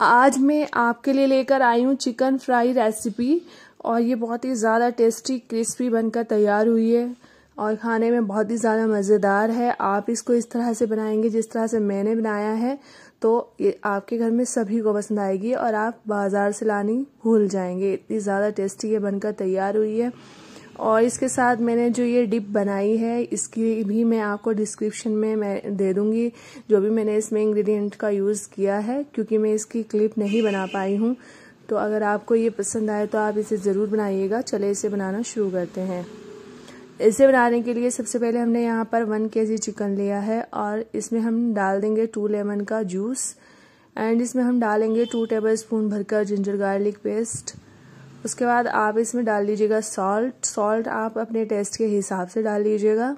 आज मैं आपके लिए लेकर आई हूँ चिकन फ्राई रेसिपी और ये बहुत ही ज़्यादा टेस्टी क्रिस्पी बनकर तैयार हुई है और खाने में बहुत ही ज़्यादा मज़ेदार है आप इसको इस तरह से बनाएंगे जिस तरह से मैंने बनाया है तो ये आपके घर में सभी को पसंद आएगी और आप बाज़ार से लानी भूल जाएंगे इतनी ज़्यादा टेस्टी ये बनकर तैयार हुई है और इसके साथ मैंने जो ये डिप बनाई है इसकी भी मैं आपको डिस्क्रिप्शन में मैं दे दूँगी जो भी मैंने इसमें इंग्रेडिएंट का यूज़ किया है क्योंकि मैं इसकी क्लिप नहीं बना पाई हूँ तो अगर आपको ये पसंद आए तो आप इसे ज़रूर बनाइएगा चले इसे बनाना शुरू करते हैं इसे बनाने के लिए सबसे पहले हमने यहाँ पर वन के जी चिकन लिया है और इसमें हम डाल देंगे टू लेमन का जूस एंड इसमें हम डालेंगे टू टेबल स्पून भरकर जिंजर गार्लिक पेस्ट उसके बाद आप इसमें डाल लीजिएगा सॉल्ट सॉल्ट आप अपने टेस्ट के हिसाब से डाल लीजिएगा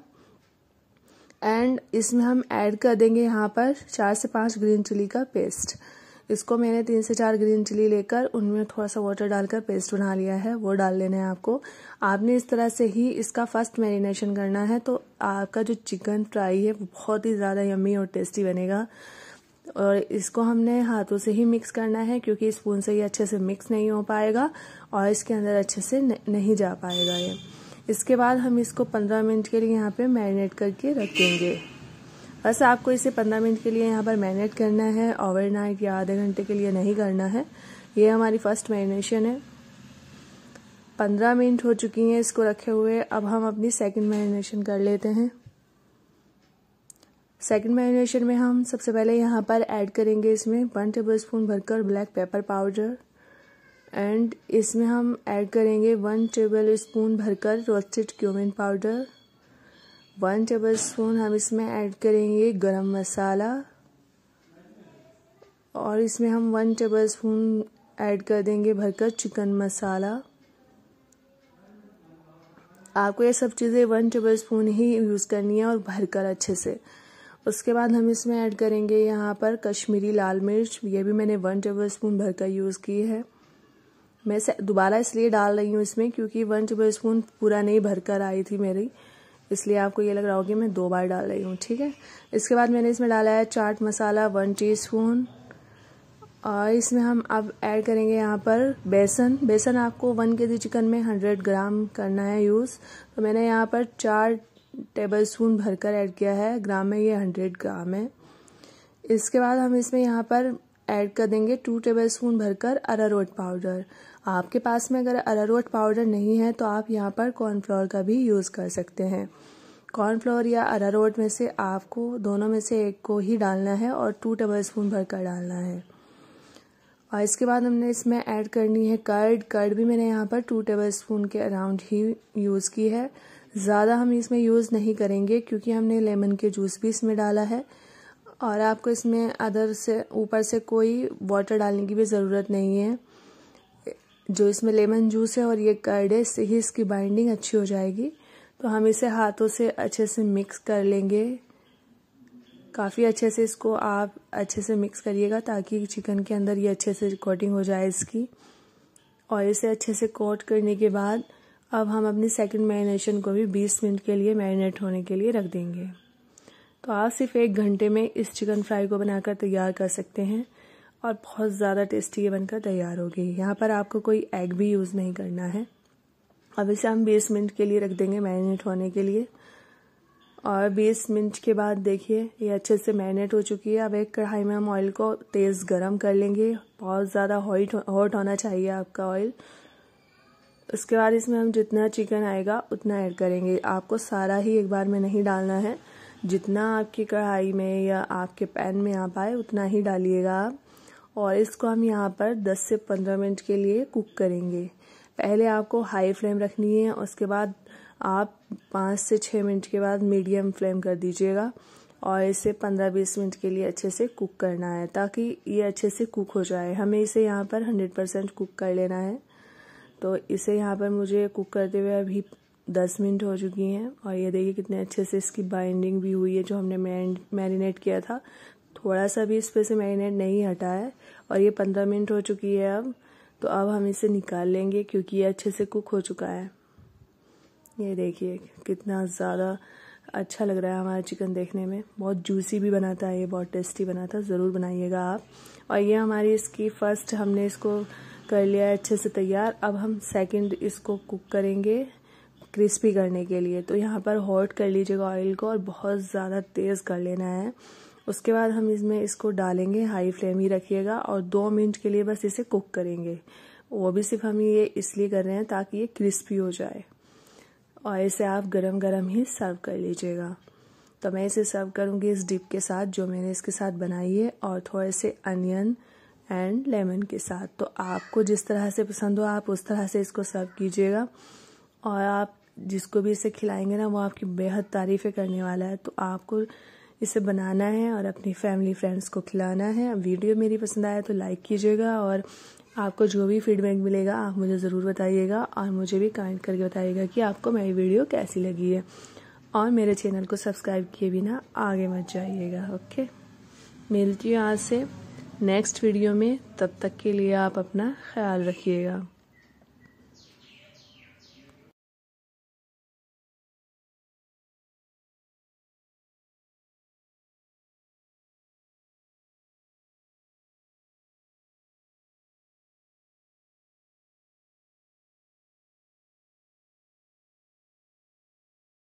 एंड इसमें हम ऐड कर देंगे यहाँ पर चार से पाँच ग्रीन चिली का पेस्ट इसको मैंने तीन से चार ग्रीन चिली लेकर उनमें थोड़ा सा वाटर डालकर पेस्ट बना लिया है वो डाल लेना है आपको आपने इस तरह से ही इसका फर्स्ट मैरिनेशन करना है तो आपका जो चिकन फ्राई है वो बहुत ही ज़्यादा यम्मी और टेस्टी बनेगा और इसको हमने हाथों से ही मिक्स करना है क्योंकि स्पून से ये अच्छे से मिक्स नहीं हो पाएगा और इसके अंदर अच्छे से नहीं जा पाएगा ये इसके बाद हम इसको पंद्रह मिनट के लिए यहाँ पे मैरिनेट करके रखेंगे बस आपको इसे पंद्रह मिनट के लिए यहाँ पर मैरिनेट करना है ओवरनाइट या आधे घंटे के लिए नहीं करना है ये हमारी फर्स्ट मैरिनेशन है पंद्रह मिनट हो चुकी हैं इसको रखे हुए अब हम अपनी सेकंड मैरिनेशन कर लेते हैं सेकंड मैरिनेशन में हम सबसे पहले यहाँ पर ऐड करेंगे इसमें वन टेबल स्पून भरकर ब्लैक पेपर पाउडर एंड इसमें हम ऐड करेंगे वन टेबल स्पून भरकर roasted cumin powder one tablespoon हम इसमें ऐड करेंगे गरम मसाला और इसमें हम वन टेबल स्पून ऐड कर देंगे भरकर चिकन मसाला आपको ये सब चीज़ें वन टेबल स्पून ही यूज़ करनी है और भरकर अच्छे से उसके बाद हम इसमें ऐड करेंगे यहाँ पर कश्मीरी लाल मिर्च ये भी मैंने वन टेबल स्पून भर का यूज़ की है मैं दोबारा इसलिए डाल रही हूँ इसमें क्योंकि वन टेबल स्पून पूरा नहीं भर कर आई थी मेरी इसलिए आपको ये लग रहा होगा मैं दो बार डाल रही हूँ ठीक है इसके बाद मैंने इसमें डाला है चाट मसाला वन स्पून और इसमें हम अब ऐड करेंगे यहाँ पर बेसन बेसन आपको वन के जी चिकन में हंड्रेड ग्राम करना है यूज़ तो मैंने यहाँ पर चार टेबल स्पून भरकर ऐड किया है ग्राम में ये हंड्रेड ग्राम है इसके बाद हम इसमें यहाँ पर ऐड कर देंगे टू टेबल स्पून भरकर अरारोट पाउडर आपके पास में अगर अरारोट पाउडर नहीं है तो आप यहाँ पर कॉर्नफ्लोर का भी यूज़ कर सकते हैं कॉर्नफ्लोर या अरारोट में से आपको दोनों में से एक को ही डालना है और टू टेबल स्पून भरकर डालना है और इसके बाद हमने इसमें ऐड करनी है कर्ड कर्ड भी मैंने यहाँ पर टू टेबल स्पून के अराउंड ही यूज़ की है ज़्यादा हम इसमें यूज़ नहीं करेंगे क्योंकि हमने लेमन के जूस भी इसमें डाला है और आपको इसमें अदर से ऊपर से कोई वाटर डालने की भी ज़रूरत नहीं है जो इसमें लेमन जूस है और ये कर्ड है इससे ही इसकी बाइंडिंग अच्छी हो जाएगी तो हम इसे हाथों से अच्छे से मिक्स कर लेंगे काफ़ी अच्छे से इसको आप अच्छे से मिक्स करिएगा ताकि चिकन के अंदर ये अच्छे से कोटिंग हो जाए इसकी और इसे अच्छे से कोट करने के बाद अब हम अपने सेकंड मैरिनेशन को भी 20 मिनट के लिए मैरिनेट होने के लिए रख देंगे तो आप सिर्फ एक घंटे में इस चिकन फ्राई को बनाकर तैयार कर सकते हैं और बहुत ज़्यादा टेस्टी ये बनकर तैयार होगी यहाँ पर आपको कोई एग भी यूज़ नहीं करना है अब इसे हम बीस मिनट के लिए रख देंगे मैरिनेट होने के लिए और बीस मिनट के बाद देखिए ये अच्छे से मैरिनेट हो चुकी है अब एक कढ़ाई में हम ऑयल को तेज़ गरम कर लेंगे बहुत ज़्यादा हॉट हॉट होना चाहिए आपका ऑयल उसके बाद इसमें हम जितना चिकन आएगा उतना ऐड करेंगे आपको सारा ही एक बार में नहीं डालना है जितना आपकी कढ़ाई में या आपके पैन में आ पाए उतना ही डालिएगा आप और इसको हम यहाँ पर 10 से 15 मिनट के लिए कुक करेंगे पहले आपको हाई फ्लेम रखनी है उसके बाद आप पाँच से छः मिनट के बाद मीडियम फ्लेम कर दीजिएगा और इसे 15-20 मिनट के लिए अच्छे से कुक करना है ताकि ये अच्छे से कुक हो जाए हमें इसे यहाँ पर 100 परसेंट कुक कर लेना है तो इसे यहाँ पर मुझे कुक करते हुए अभी दस मिनट हो चुकी हैं और ये देखिए कितने अच्छे से इसकी बाइंडिंग भी हुई है जो हमने मैरिनेट किया था थोड़ा सा भी इस पर से मैरिनेट नहीं हटा है और ये पंद्रह मिनट हो चुकी है अब तो अब हम इसे निकाल लेंगे क्योंकि ये अच्छे से कुक हो चुका है ये देखिए कितना ज़्यादा अच्छा लग रहा है हमारा चिकन देखने में बहुत जूसी भी बनाता है ये बहुत टेस्टी बनाता है ज़रूर बनाइएगा आप और ये हमारी इसकी फ़र्स्ट हमने इसको कर लिया है अच्छे से तैयार अब हम सेकंड इसको कुक करेंगे क्रिस्पी करने के लिए तो यहाँ पर हॉट कर लीजिएगा ऑयल को और बहुत ज़्यादा तेज़ कर लेना है उसके बाद हम इसमें इसको डालेंगे हाई फ्लेम ही रखिएगा और दो मिनट के लिए बस इसे कुक करेंगे वो भी सिर्फ हम ये इसलिए कर रहे हैं ताकि ये क्रिस्पी हो जाए और इसे आप गरम गरम ही सर्व कर लीजिएगा तो मैं इसे सर्व करूँगी इस डिप के साथ जो मैंने इसके साथ बनाई है और थोड़े से अनियन एंड लेमन के साथ तो आपको जिस तरह से पसंद हो आप उस तरह से इसको सर्व कीजिएगा और आप जिसको भी इसे खिलाएंगे ना वो आपकी बेहद तारीफ़ें करने वाला है तो आपको इसे बनाना है और अपनी फैमिली फ्रेंड्स को खिलाना है वीडियो मेरी पसंद आया तो लाइक कीजिएगा और आपको जो भी फीडबैक मिलेगा आप मुझे ज़रूर बताइएगा और मुझे भी कमेंट करके बताइएगा कि आपको मेरी वीडियो कैसी लगी है और मेरे चैनल को सब्सक्राइब किए बिना आगे मत जाइएगा ओके मिलती हूँ आज से नेक्स्ट वीडियो में तब तक के लिए आप अपना ख्याल रखिएगा